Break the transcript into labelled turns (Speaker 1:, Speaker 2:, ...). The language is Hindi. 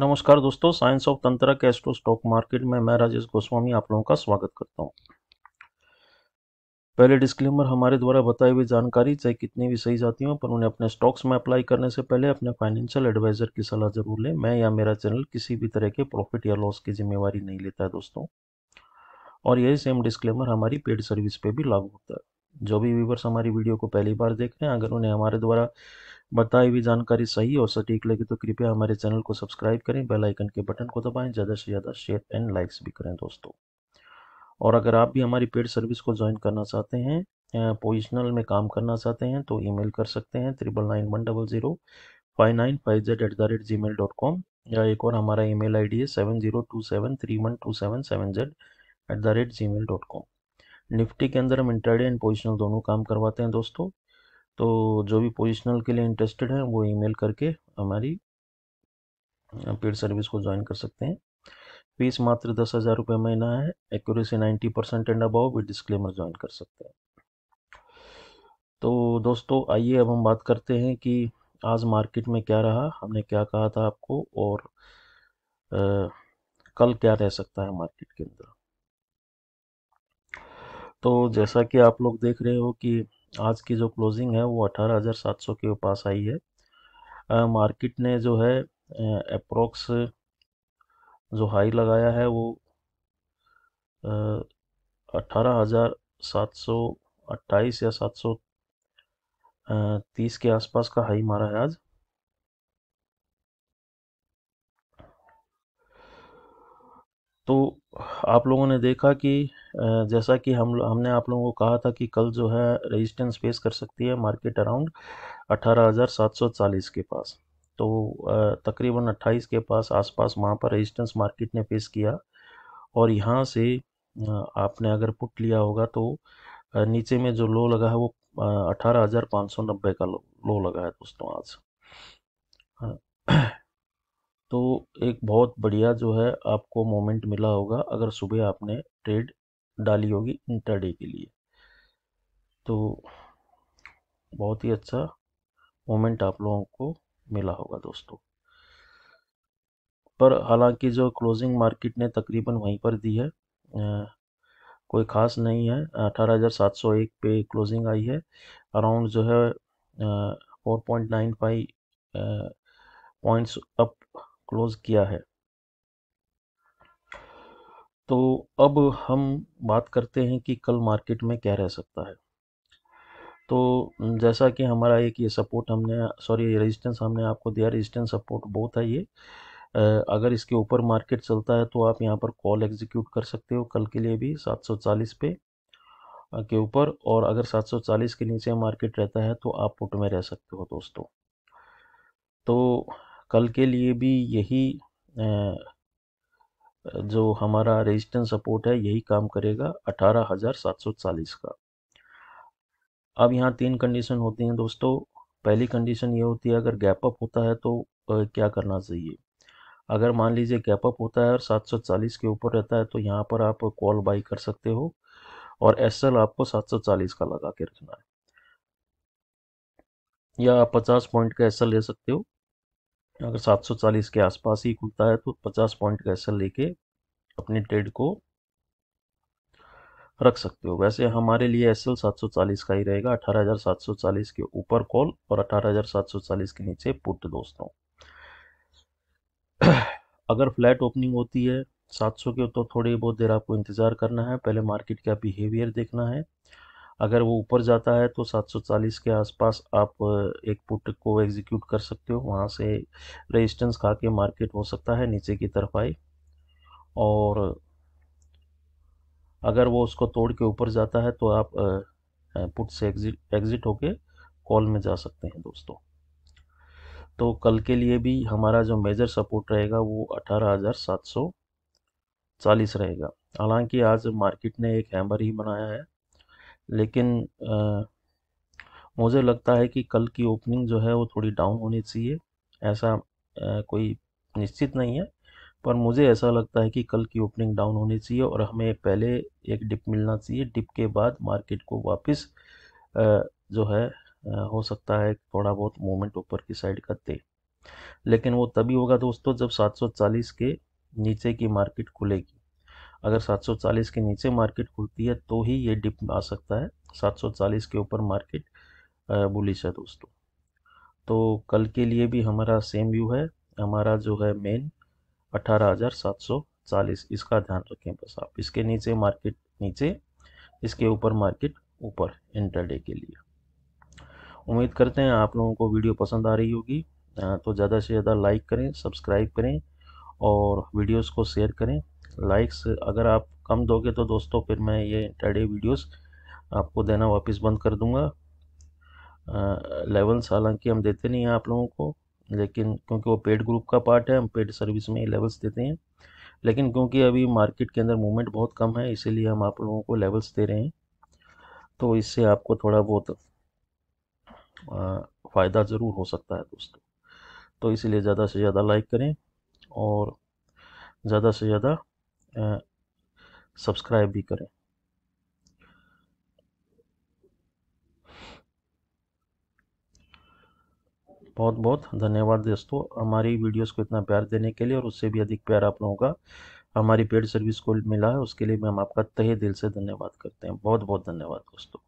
Speaker 1: नमस्कार दोस्तों साइंस ऑफ तंत्र के एस्ट्रो स्टॉक मार्केट में मैं राजेश गोस्वामी आप लोगों का स्वागत करता हूं पहले डिस्क्लेमर हमारे द्वारा बताई हुई जानकारी चाहे कितनी भी सही जाती हो पर उन्हें अपने स्टॉक्स में अप्लाई करने से पहले अपने फाइनेंशियल एडवाइजर की सलाह जरूर लें मैं या मेरा चैनल किसी भी तरह के प्रॉफिट या लॉस की जिम्मेवारी नहीं लेता है दोस्तों और यही सेम डिस्क्लेमर हमारी पेड सर्विस पे भी लागू होता है जो भी व्यूवर्स हमारी वीडियो को पहली बार देख रहे हैं अगर उन्हें हमारे द्वारा बताई हुई जानकारी सही और सटीक लगी तो कृपया हमारे चैनल को सब्सक्राइब करें बेल आइकन के बटन को दबाएं ज़्यादा से ज़्यादा शेयर एंड लाइक्स भी करें दोस्तों और अगर आप भी हमारी पेड सर्विस को ज्वाइन करना चाहते हैं पोजिशनल में काम करना चाहते हैं तो ई कर सकते हैं triple nine one double zero five nine five Z at the rate Gmail dot com या एक और हमारा ई आई डी है seven zero two seven three one two seven seven Z at the rate Gmail dot com Nifty के अंदर हम इंटरडे एंड पोजिशनल दोनों काम करवाते हैं दोस्तों तो जो भी पोजिशनल के लिए इंटरेस्टेड हैं वो ईमेल करके हमारी पेड सर्विस को ज्वाइन कर सकते हैं फीस मात्र दस हज़ार रुपये महीना है accuracy ninety percent and above with disclaimer join कर सकते हैं तो दोस्तों आइए अब हम बात करते हैं कि आज मार्केट में क्या रहा हमने क्या कहा था आपको और आ, कल क्या रह सकता है मार्केट के अंदर तो जैसा कि आप लोग देख रहे हो कि आज की जो क्लोजिंग है वो 18,700 के पास आई है आ, मार्केट ने जो है अप्रोक्स जो हाई लगाया है वो अट्ठारह हज़ार सात सौ अट्ठाईस या सात सौ तीस के आसपास का हाई मारा है आज तो आप लोगों ने देखा कि जैसा कि हम हमने आप लोगों को कहा था कि कल जो है रेजिस्टेंस फेस कर सकती है मार्केट अराउंड 18,740 के पास तो तकरीबन 28 के पास आसपास वहाँ पर रेजिस्टेंस मार्केट ने फेस किया और यहाँ से आपने अगर पुट लिया होगा तो नीचे में जो लो लगा है वो अठारह हज़ार पाँच सौ नब्बे का लो लगा है दोस्तों आज तो एक बहुत बढ़िया जो है आपको मोमेंट मिला होगा अगर सुबह आपने ट्रेड डाली होगी इंटर डे के लिए तो बहुत ही अच्छा मोमेंट आप लोगों को मिला होगा दोस्तों पर हालांकि जो क्लोजिंग मार्केट ने तकरीबन वहीं पर दी है आ, कोई ख़ास नहीं है 18,701 पे क्लोजिंग आई है अराउंड जो है four point nine five points up close किया है तो अब हम बात करते हैं कि कल मार्केट में क्या रह सकता है तो जैसा कि हमारा एक ये सपोर्ट हमने सॉरी रेजिस्टेंस हमने आपको दिया रेजिस्टेंस सपोर्ट बहुत है ये अगर इसके ऊपर मार्केट चलता है तो आप यहाँ पर कॉल एग्जीक्यूट कर सकते हो कल के लिए भी 740 पे के ऊपर और अगर 740 के नीचे मार्केट रहता है तो आप पुट में रह सकते हो दोस्तों तो कल के लिए भी यही जो हमारा रेजिस्टेंस सपोर्ट है यही काम करेगा अठारह हजार सात सौ चालीस का अब यहाँ तीन कंडीशन होती हैं दोस्तों पहली कंडीशन ये होती है अगर गैप अप होता है तो क्या करना चाहिए अगर मान लीजिए गैप अप होता है और 740 के ऊपर रहता है तो यहाँ पर आप कॉल बाई कर सकते हो और एस आपको 740 का लगा के रखना है या आप पचास पॉइंट का एस ले सकते हो अगर 740 के आसपास ही खुलता है तो 50 पॉइंट का हिस्सा लेके अपने ट्रेड को रख सकते हो वैसे हमारे लिए एस एल का ही रहेगा 18,740 के ऊपर कॉल और 18,740 के नीचे पुट दोस्तों अगर फ्लैट ओपनिंग होती है 700 के तो थोड़ी बहुत देर आपको इंतज़ार करना है पहले मार्केट का बिहेवियर देखना है अगर वो ऊपर जाता है तो 740 के आसपास आप एक पुट को एग्जीक्यूट कर सकते हो वहाँ से रेजिस्टेंस खा के मार्केट हो सकता है नीचे की तरफ आए और अगर वो उसको तोड़ के ऊपर जाता है तो आप पुट से एग्जिट एग्जिट होके कॉल में जा सकते हैं दोस्तों तो कल के लिए भी हमारा जो मेजर सपोर्ट रहेगा वो 18,740 रहेगा हालांकि आज मार्केट ने एक हैमर ही बनाया है लेकिन आ, मुझे लगता है कि कल की ओपनिंग जो है वो थोड़ी डाउन होनी चाहिए ऐसा आ, कोई निश्चित नहीं है पर मुझे ऐसा लगता है कि कल की ओपनिंग डाउन होनी चाहिए और हमें पहले एक डिप मिलना चाहिए डिप के बाद मार्केट को वापस जो है हो सकता है थोड़ा बहुत मूवमेंट ऊपर की साइड का दे लेकिन वो तभी होगा दोस्तों जब 740 के नीचे की मार्केट खुलेगी अगर 740 के नीचे मार्केट खुलती है तो ही ये डिप आ सकता है 740 के ऊपर मार्केट बुलिश है दोस्तों तो कल के लिए भी हमारा सेम व्यू है हमारा जो है मेन 18,740 इसका ध्यान रखें बस आप इसके नीचे मार्केट नीचे इसके ऊपर मार्केट ऊपर इंटरडे के लिए उम्मीद करते हैं आप लोगों को वीडियो पसंद आ रही होगी तो ज़्यादा से ज़्यादा लाइक करें सब्सक्राइब करें और वीडियोस को शेयर करें लाइक्स अगर आप कम दोगे तो दोस्तों फिर मैं ये टेडे वीडियोस आपको देना वापस बंद कर दूंगा लेवल्स हालांकि हम देते नहीं हैं आप लोगों को लेकिन क्योंकि वो पेड ग्रुप का पार्ट है हम पेड सर्विस में ही लेवल्स देते हैं लेकिन क्योंकि अभी मार्केट के अंदर मूवमेंट बहुत कम है इसीलिए हम आप लोगों को लेवल्स दे रहे हैं तो इससे आपको थोड़ा बहुत फ़ायदा ज़रूर हो सकता है दोस्तों तो इसलिए ज़्यादा से ज़्यादा लाइक करें और ज़्यादा से ज़्यादा सब्सक्राइब भी करें बहुत बहुत धन्यवाद दोस्तों हमारी वीडियोस को इतना प्यार देने के लिए और उससे भी अधिक प्यार आप लोगों का हमारी पेड सर्विस को मिला है उसके लिए भी हम आपका तहे दिल से धन्यवाद करते हैं बहुत बहुत धन्यवाद दोस्तों